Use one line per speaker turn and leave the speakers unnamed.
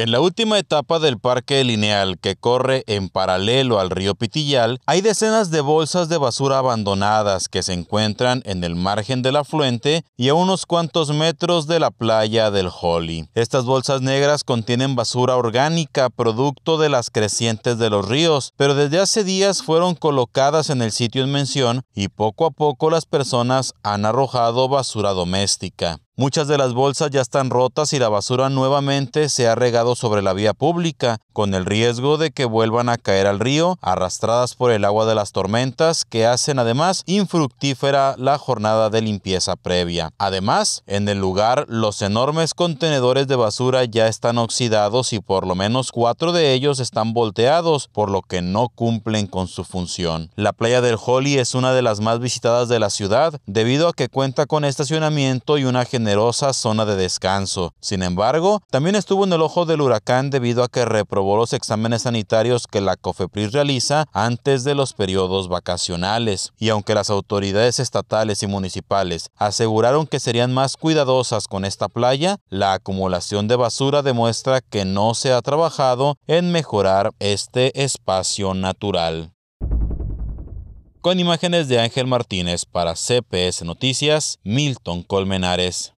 En la última etapa del parque lineal que corre en paralelo al río Pitillal, hay decenas de bolsas de basura abandonadas que se encuentran en el margen del afluente y a unos cuantos metros de la playa del Holly. Estas bolsas negras contienen basura orgánica producto de las crecientes de los ríos, pero desde hace días fueron colocadas en el sitio en mención y poco a poco las personas han arrojado basura doméstica. Muchas de las bolsas ya están rotas y la basura nuevamente se ha regado sobre la vía pública, con el riesgo de que vuelvan a caer al río, arrastradas por el agua de las tormentas, que hacen además infructífera la jornada de limpieza previa. Además, en el lugar, los enormes contenedores de basura ya están oxidados y por lo menos cuatro de ellos están volteados, por lo que no cumplen con su función. La playa del Holly es una de las más visitadas de la ciudad, debido a que cuenta con estacionamiento y una generación generosa zona de descanso. Sin embargo, también estuvo en el ojo del huracán debido a que reprobó los exámenes sanitarios que la COFEPRIS realiza antes de los periodos vacacionales. Y aunque las autoridades estatales y municipales aseguraron que serían más cuidadosas con esta playa, la acumulación de basura demuestra que no se ha trabajado en mejorar este espacio natural. Con imágenes de Ángel Martínez para CPS Noticias, Milton Colmenares.